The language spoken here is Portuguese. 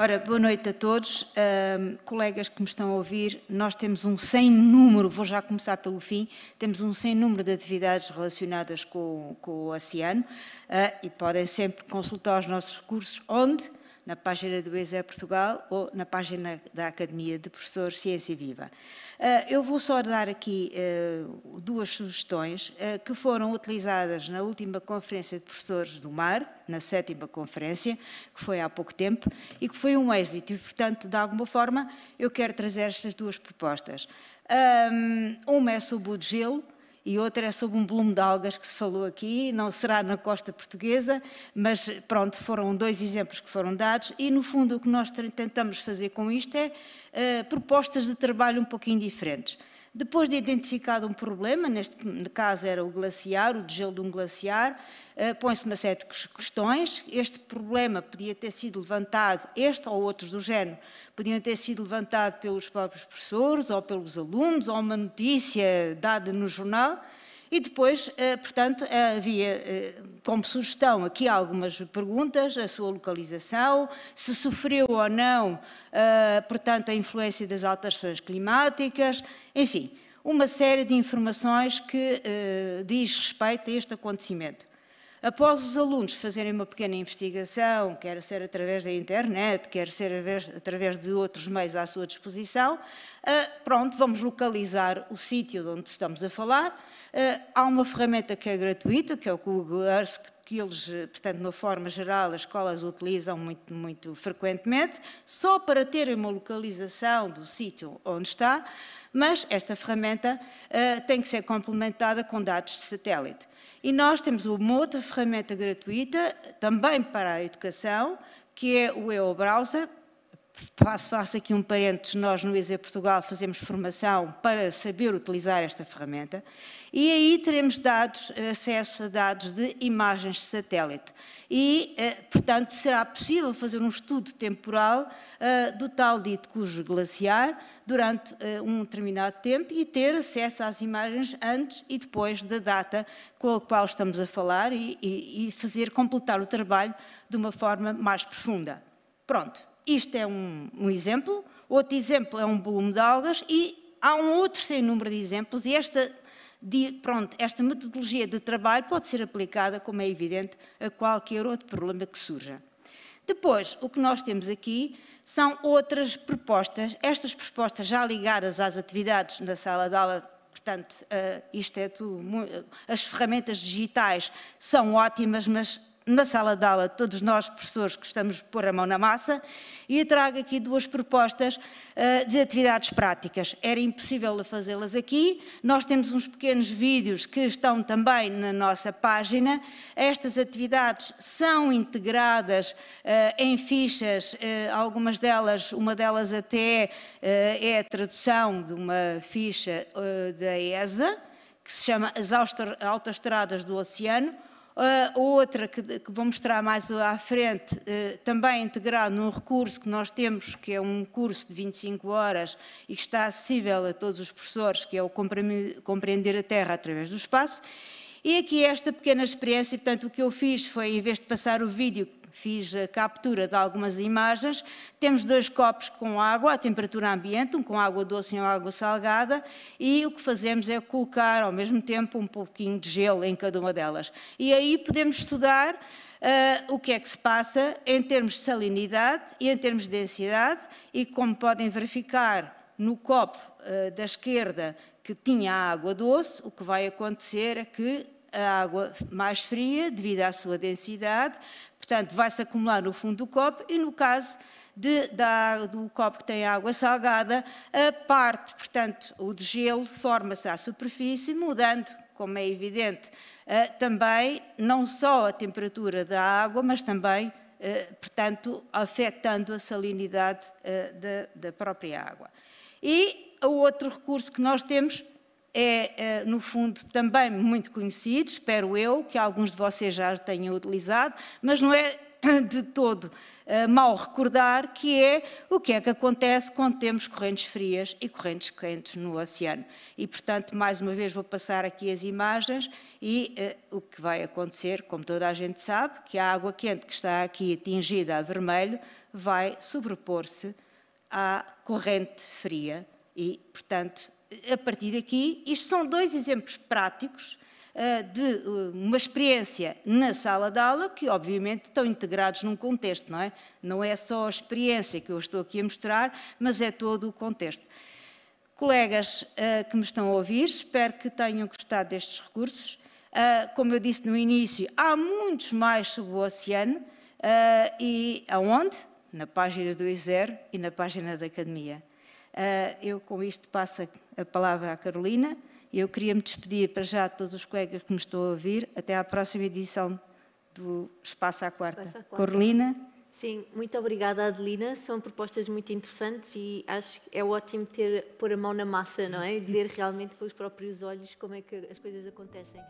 Ora, boa noite a todos. Uh, colegas que me estão a ouvir, nós temos um sem número, vou já começar pelo fim, temos um sem número de atividades relacionadas com, com o oceano uh, e podem sempre consultar os nossos recursos. Onde? na página do ESA Portugal ou na página da Academia de Professores Ciência Viva. Ah, eu vou só dar aqui ah, duas sugestões ah, que foram utilizadas na última Conferência de Professores do Mar, na sétima conferência, que foi há pouco tempo, e que foi um êxito. E, portanto, de alguma forma, eu quero trazer estas duas propostas. Uma é sobre o gelo, e outra é sobre um volume de algas que se falou aqui, não será na costa portuguesa, mas pronto, foram dois exemplos que foram dados e no fundo o que nós tentamos fazer com isto é uh, propostas de trabalho um pouquinho diferentes. Depois de identificado um problema, neste caso era o glaciar, o degelo de um glaciar, eh, põe-se uma série de questões. Este problema podia ter sido levantado, este ou outros do género, podiam ter sido levantados pelos próprios professores ou pelos alunos, ou uma notícia dada no jornal, e depois, eh, portanto, havia eh, como sugestão aqui algumas perguntas, a sua localização, se sofreu ou não, eh, portanto, a influência das alterações climáticas, enfim, uma série de informações que diz respeito a este acontecimento. Após os alunos fazerem uma pequena investigação, quer ser através da internet, quer ser através de outros meios à sua disposição, ah, pronto, vamos localizar o sítio de onde estamos a falar. Ah, há uma ferramenta que é gratuita, que é o Google Earth, que eles, portanto, de uma forma geral, as escolas utilizam muito, muito frequentemente, só para terem uma localização do sítio onde está, mas esta ferramenta ah, tem que ser complementada com dados de satélite. E nós temos uma outra ferramenta gratuita, também para a educação, que é o EOBrowser, faço, faço aqui um parênteses, nós no IZE Portugal fazemos formação para saber utilizar esta ferramenta e aí teremos dados, acesso a dados de imagens de satélite e, eh, portanto, será possível fazer um estudo temporal eh, do tal dito cujo glaciar durante eh, um determinado tempo e ter acesso às imagens antes e depois da data com a qual estamos a falar e fazer completar o trabalho de uma forma mais profunda. Pronto isto é um, um exemplo, outro exemplo é um volume de algas e há um outro sem número de exemplos e esta, de, pronto, esta metodologia de trabalho pode ser aplicada, como é evidente, a qualquer outro problema que surja. Depois, o que nós temos aqui são outras propostas, estas propostas já ligadas às atividades na sala de aula portanto, eh, isto é tudo. Eh, as ferramentas digitais são ótimas, mas na sala de aula, todos nós, professores, que estamos por pôr a mão na massa, e trago aqui duas propostas uh, de atividades práticas. Era impossível fazê-las aqui, nós temos uns pequenos vídeos que estão também na nossa página. Estas atividades são integradas uh, em fichas, uh, algumas delas, uma delas até é a tradução de uma ficha da ESA, que se chama As Autostradas do Oceano, Uh, outra que, que, vou mostrar mais à frente, uh, também integrado num recurso que nós temos, que é um curso de 25 horas e que está acessível a todos os professores, que é o Compreender a Terra através do Espaço. E aqui é esta pequena experiência, portanto, o que eu fiz foi, em vez de passar o vídeo, fiz a captura de algumas imagens. Temos dois copos com água à temperatura ambiente, um com água doce e um água salgada, e o que fazemos é colocar ao mesmo tempo um pouquinho de gelo em cada uma delas. E aí podemos estudar uh, o que é que se passa em termos de salinidade e em termos de densidade, e como podem verificar no copo uh, da esquerda que tinha água doce, o que vai acontecer é que a água mais fria, devido à sua densidade, portanto, vai-se acumular no fundo do copo e, no caso de, da, do copo que tem água salgada, a parte, portanto, o degelo forma-se à superfície, mudando, como é evidente, eh, também não só a temperatura da água, mas também, eh, portanto, afetando a salinidade eh, da, da própria água. E o outro recurso que nós temos é, é, no fundo, também muito conhecido, espero eu, que alguns de vocês já tenham utilizado, mas não é de todo eh, mal recordar, que é o que é que acontece quando temos correntes frias e correntes quentes no oceano. E, portanto, mais uma vez vou passar aqui as imagens e eh, o que vai acontecer, como toda a gente sabe, que a água quente que está aqui atingida a vermelho vai sobrepor-se à corrente fria e, portanto, a partir daqui, isto são dois exemplos práticos eh, de eh, uma experiência na sala de aula, que obviamente estão integrados num contexto, não é? Não é só a experiência que eu estou aqui a mostrar, mas é todo o contexto. Colegas eh, que me estão a ouvir, espero que tenham gostado destes recursos. Como eu disse no início, há muitos mais sobre o oceano. E aonde? Na página do ISER e na página da Academia. Eu com isto passo a a palavra à Carolina. Eu queria me despedir para já de todos os colegas que me estão a ouvir. Até à próxima edição do Espaço à Quarta. Espaço à quarta. Carolina. Sim, muito obrigada, Adelina. São propostas muito interessantes e acho que é ótimo ter pôr a mão na massa, não é? Ver realmente com os próprios olhos como é que as coisas acontecem.